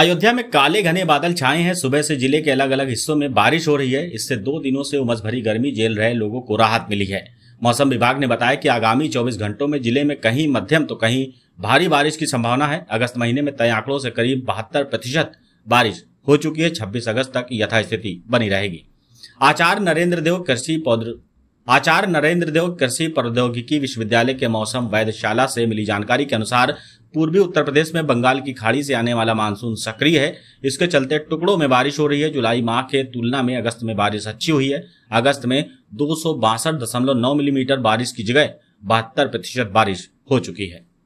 अयोध्या में काले घने बादल छाए हैं सुबह से जिले के अलग अलग हिस्सों में बारिश हो रही है इससे दो दिनों से उमस भरी गर्मी झेल रहे लोगों को राहत मिली है मौसम विभाग ने बताया कि आगामी 24 घंटों में जिले में कहीं मध्यम तो कहीं भारी बारिश की संभावना है अगस्त महीने में तय आंकड़ों से करीब बहत्तर प्रतिशत बारिश हो चुकी है छब्बीस अगस्त तक यथास्थिति बनी रहेगी आचार्य नरेंद्र देव कृषि पौध आचार्य नरेंद्र देव कृषि प्रौद्योगिकी विश्वविद्यालय के मौसम वैधशाला से मिली जानकारी के अनुसार पूर्वी उत्तर प्रदेश में बंगाल की खाड़ी से आने वाला मानसून सक्रिय है इसके चलते टुकड़ों में बारिश हो रही है जुलाई माह के तुलना में अगस्त में बारिश अच्छी हुई है अगस्त में दो मिलीमीटर बारिश की जगह बहत्तर प्रतिशत बारिश हो चुकी है